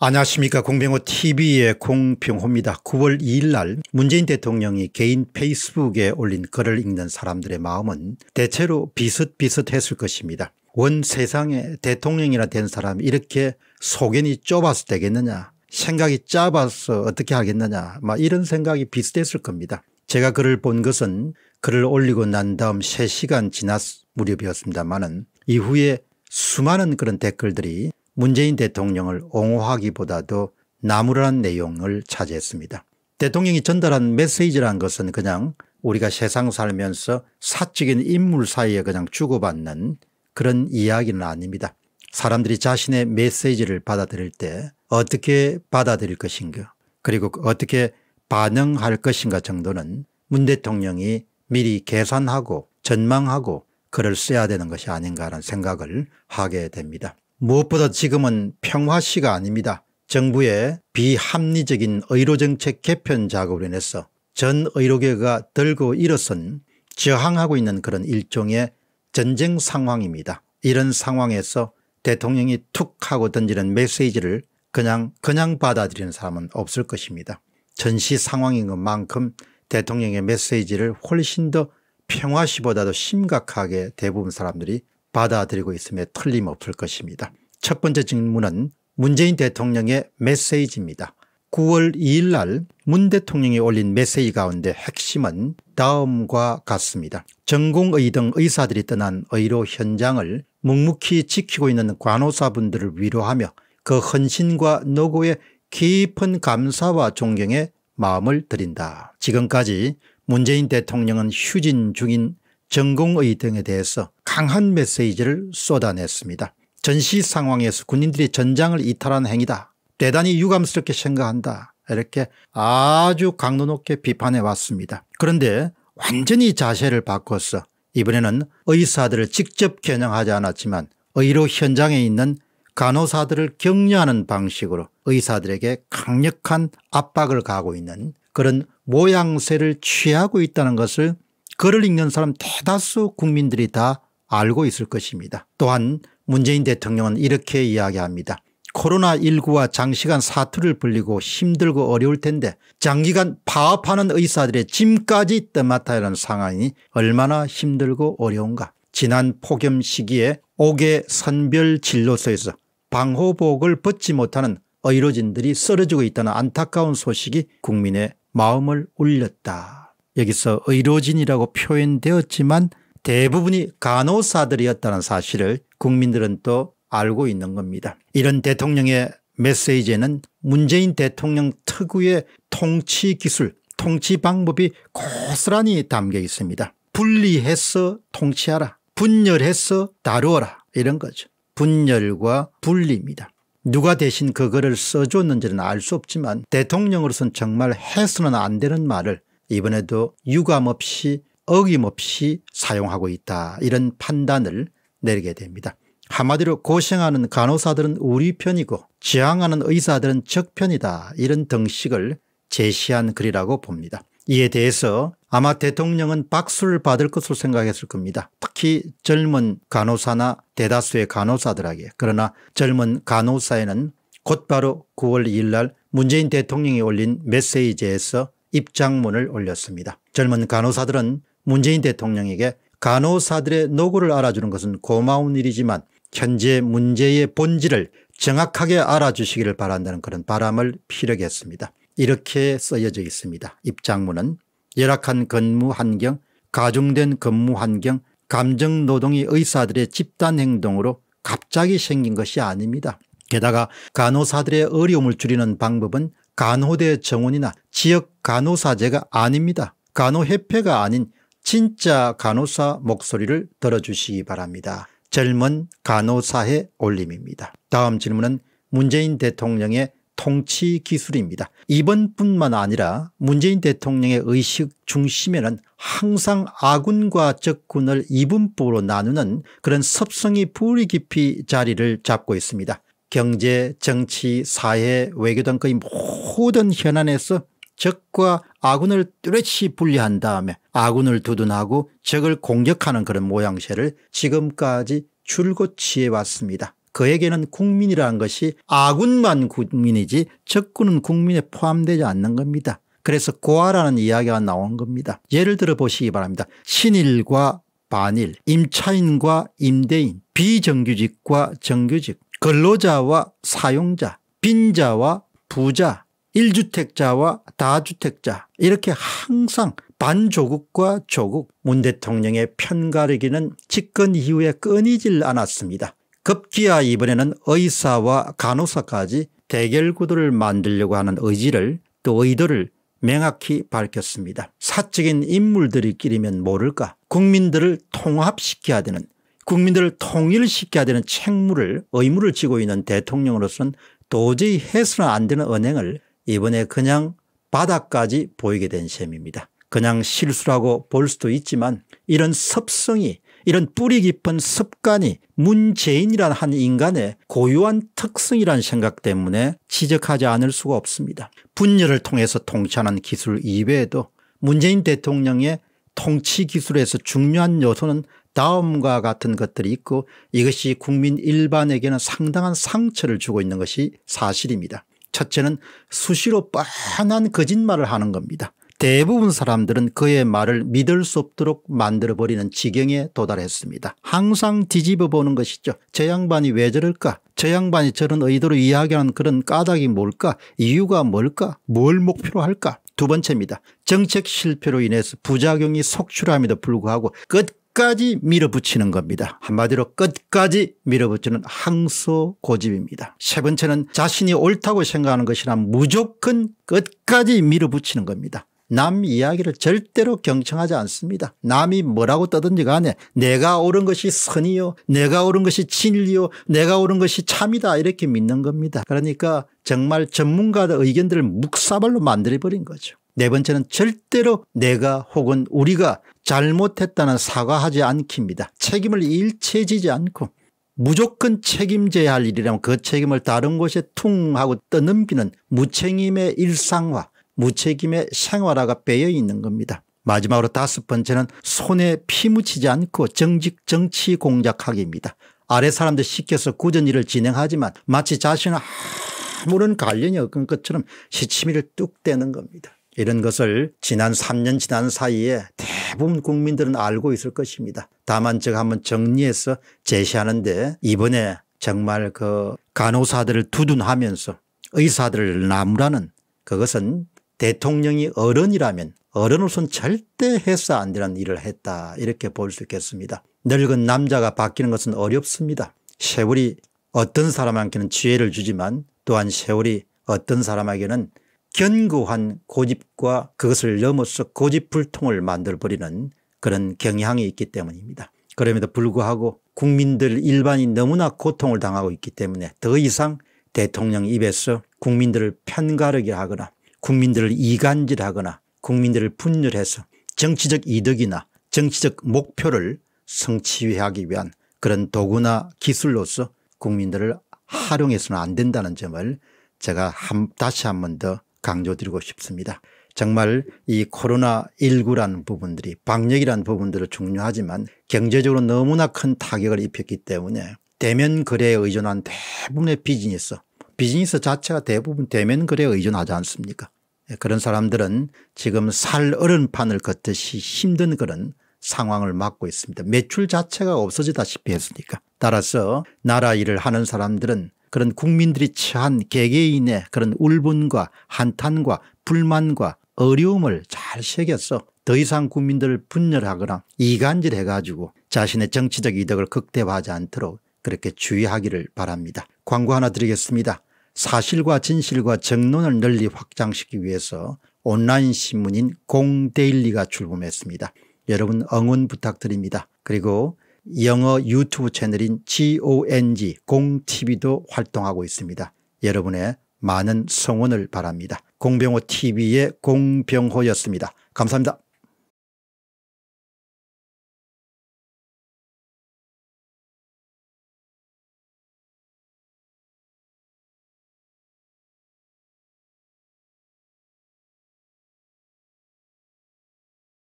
안녕하십니까 공병호 tv의 공병호입니다. 9월 2일 날 문재인 대통령이 개인 페이스북에 올린 글을 읽는 사람들의 마음은 대체로 비슷비슷했을 것입니다. 원 세상에 대통령이라된 사람이 이렇게 소견이 좁아서 되겠느냐 생각이 짧아서 어떻게 하겠느냐 막 이런 생각이 비슷했을 겁니다. 제가 글을 본 것은 글을 올리고 난 다음 3시간 지났 무렵이었습니다마는 이후에 수많은 그런 댓글들이 문재인 대통령을 옹호하기보다도 나무라는 내용을 차지했습니다. 대통령이 전달한 메시지란 것은 그냥 우리가 세상 살면서 사적인 인물 사이에 그냥 주고받는 그런 이야기는 아닙니다. 사람들이 자신의 메시지를 받아들일 때 어떻게 받아들일 것인가 그리고 어떻게 반응할 것인가 정도는 문 대통령이 미리 계산하고 전망하고 글을 써야 되는 것이 아닌가라는 생각을 하게 됩니다. 무엇보다 지금은 평화시가 아닙니다. 정부의 비합리적인 의료정책 개편 작업으로 인해서 전 의료계가 들고 일어선 저항하고 있는 그런 일종의 전쟁 상황입니다. 이런 상황에서 대통령이 툭 하고 던지는 메시지를 그냥 그냥 받아들이는 사람은 없을 것입니다. 전시 상황인 것만큼 대통령의 메시지를 훨씬 더 평화시보다도 심각하게 대부분 사람들이 받아들이고 있음에 틀림없을 것입니다. 첫 번째 질문은 문재인 대통령의 메시지입니다. 9월 2일 날 문 대통령이 올린 메시지 가운데 핵심은 다음과 같습니다. 전공의 등 의사들이 떠난 의료 현장을 묵묵히 지키고 있는 간호사분들을 위로하며 그 헌신과 노고에 깊은 감사와 존경의 마음을 드린다. 지금까지 문재인 대통령은 휴진 중인 전공의 등에 대해서 강한 메시지를 쏟아냈습니다. 전시 상황에서 군인들이 전장을 이탈한 행위다. 대단히 유감스럽게 생각한다. 이렇게 아주 강도 높게 비판해 왔습니다. 그런데 완전히 자세를 바꿔서 이번에는 의사들을 직접 겨냥하지 않았지만 의료 현장에 있는 간호사들을 격려하는 방식으로 의사들에게 강력한 압박을 가하고 있는 그런 모양새를 취하고 있다는 것을 글을 읽는 사람 대다수 국민들이 다 알고 있을 것입니다. 또한 문재인 대통령은 이렇게 이야기합니다. 코로나19와 장시간 사투를 불리고 힘들고 어려울 텐데 장기간 파업하는 의사들의 짐까지 떠맡아야 하는 상황이 얼마나 힘들고 어려운가. 지난 폭염 시기에 옥의 선별 진료소에서 방호복을 벗지 못하는 의료진들이 쓰러지고 있다는 안타까운 소식이 국민의 마음을 울렸다. 여기서 의료진이라고 표현되었지만 대부분이 간호사들이었다는 사실을 국민들은 또 알고 있는 겁니다. 이런 대통령의 메시지에는 문재인 대통령 특유의 통치 기술 통치 방법이 고스란히 담겨 있습니다. 분리해서 통치하라 분열해서 다루어라 이런 거죠. 분열과 분리입니다. 누가 대신 그거를 써줬는지는 알 수 없지만 대통령으로서는 정말 해서는 안 되는 말을 이번에도 유감없이 어김없이 사용하고 있다 이런 판단을 내리게 됩니다. 한마디로 고생하는 간호사들은 우리 편이고 지향하는 의사들은 적편이다 이런 등식을 제시한 글이라고 봅니다. 이에 대해서 아마 대통령은 박수를 받을 것으로 생각했을 겁니다. 특히 젊은 간호사나 대다수의 간호사들에게 그러나 젊은 간호사에는 곧바로 9월 2일 날 문재인 대통령이 올린 메시지에서 입장문을 올렸습니다. 젊은 간호사들은 문재인 대통령에게 간호사들의 노고를 알아주는 것은 고마운 일이지만 현재 문제의 본질을 정확하게 알아주시기를 바란다는 그런 바람을 피력했습니다. 이렇게 쓰여져 있습니다. 입장문은 열악한 근무 환경, 가중된 근무 환경, 감정노동이 의사들의 집단행동으로 갑자기 생긴 것이 아닙니다. 게다가 간호사들의 어려움을 줄이는 방법은 간호대 정원이나 지역 간호사제가 아닙니다. 간호협회가 아닌 진짜 간호사 목소리를 들어주시기 바랍니다. 젊은 간호사의 올림입니다. 다음 질문은 문재인 대통령의 통치 기술입니다. 이번뿐만 아니라 문재인 대통령의 의식 중심에는 항상 아군과 적군을 이분법으로 나누는 그런 섭성이 뿌리 깊이 자리를 잡고 있습니다. 경제 정치 사회 외교 등 거의 모든 현안에서 적과 아군을 뚜렷이 분리한 다음에 아군을 두둔하고 적을 공격하는 그런 모양새를 지금까지 줄곧 취해왔습니다. 그에게는 국민이라는 것이 아군만 국민이지 적군은 국민에 포함되지 않는 겁니다. 그래서 고아라는 이야기가 나온 겁니다. 예를 들어 보시기 바랍니다. 신일과 반일, 임차인과 임대인, 비정규직과 정규직, 근로자와 사용자, 빈자와 부자, 1주택자와 다주택자 이렇게 항상 반조국과 조국 문 대통령의 편가르기는 집권 이후에 끊이질 않았습니다. 급기야 이번에는 의사와 간호사까지 대결 구도를 만들려고 하는 의지를 또 의도를 명확히 밝혔습니다. 사적인 인물들이끼리면 모를까 국민들을 통합시켜야 되는 국민들을 통일시켜야 되는 책무를 의무를 지고 있는 대통령으로서는 도저히 해서는 안 되는 언행을 이번에 그냥 바닥까지 보이게 된 셈입니다. 그냥 실수라고 볼 수도 있지만 이런 습성이 이런 뿌리 깊은 습관이 문재인이란 한 인간의 고유한 특성이란 생각 때문에 지적하지 않을 수가 없습니다. 분열을 통해서 통치하는 기술 이외에도 문재인 대통령의 통치 기술에서 중요한 요소는 다음과 같은 것들이 있고 이것이 국민 일반에게는 상당한 상처를 주고 있는 것이 사실입니다. 첫째는 수시로 뻔한 거짓말을 하는 겁니다. 대부분 사람들은 그의 말을 믿을 수 없도록 만들어버리는 지경에 도달했습니다. 항상 뒤집어 보는 것이죠. 저 양반이 왜 저럴까? 저 양반이 저런 의도로 이야기하는 그런 까닭이 뭘까? 이유가 뭘까? 뭘 목표로 할까? 두 번째입니다. 정책 실패로 인해서 부작용이 속출함에도 불구하고 끝까지 밀어붙이는 겁니다. 한마디로 끝까지 밀어붙이는 항소 고집입니다. 세 번째는 자신이 옳다고 생각하는 것이나 무조건 끝까지 밀어붙이는 겁니다. 남 이야기를 절대로 경청하지 않습니다. 남이 뭐라고 떠든지 간에 내가 옳은 것이 선이요 내가 옳은 것이 진리요 내가 옳은 것이 참이다 이렇게 믿는 겁니다. 그러니까 정말 전문가의 의견들을 묵사발로 만들어버린 거죠. 네 번째는 절대로 내가 혹은 우리가 잘못했다는 사과하지 않기니다 책임을 일체 지지 않고 무조건 책임져야 할 일이라면 그 책임을 다른 곳에 퉁 하고 떠넘기는 무책임의 일상화 무책임의 생활화가 빼어 있는 겁니다. 마지막으로 다섯 번째는 손에 피 묻히지 않고 정직 정치 공작하기입니다. 아래 사람들 시켜서 굳은 일을 진행하지만 마치 자신은 아무런 관련이 없는 것처럼 시치미를 뚝 떼는 겁니다. 이런 것을 지난 3년 지난 사이에 대부분 국민들은 알고 있을 것입니다. 다만 제가 한번 정리해서 제시하는데 이번에 정말 그 간호사들을 두둔하면서 의사들을 나무라는 그것은 대통령이 어른이라면 어른으로선 절대 해서 안 되는 일을 했다 이렇게 볼 수 있겠습니다. 늙은 남자가 바뀌는 것은 어렵습니다. 세월이 어떤 사람에게는 지혜를 주지만 또한 세월이 어떤 사람에게는 견고한 고집과 그것을 넘어서 고집불통을 만들어버리는 그런 경향이 있기 때문입니다. 그럼에도 불구하고 국민들 일반이 너무나 고통을 당하고 있기 때문에 더 이상 대통령 입에서 국민들을 편가르게 하거나 국민들을 이간질하거나 국민들을 분열해서 정치적 이득이나 정치적 목표를 성취하기 위한 그런 도구나 기술로서 국민들을 활용해서는 안 된다는 점을 제가 한, 다시 한 번 더 강조드리고 싶습니다. 정말 이 코로나19라는 부분들이 방역이라는 부분들을 중요하지만 경제적으로 너무나 큰 타격을 입혔기 때문에 대면 거래에 의존한 대부분의 비즈니스 비즈니스 자체가 대부분 대면 거래에 의존하지 않습니까 예, 그런 사람들은 지금 살 얼음판을 걷듯이 힘든 그런 상황을 맞고 있습니다. 매출 자체가 없어지다시피 했으니까. 따라서 나라 일을 하는 사람들은 그런 국민들이 처한 개개인의 그런 울분과 한탄과 불만과 어려움을 잘 새겨서 더 이상 국민들을 분열하거나 이간질해 가지고 자신의 정치적 이득을 극대화하지 않도록 그렇게 주의하기를 바랍니다. 광고 하나 드리겠습니다. 사실과 진실과 정론을 널리 확장시키기 위해서 온라인 신문인 공데일리가 출범했습니다. 여러분 응원 부탁드립니다. 그리고 영어 유튜브 채널인 GONG 공TV도 활동하고 있습니다. 여러분의 많은 성원을 바랍니다. 공병호 TV의 공병호였습니다. 감사합니다.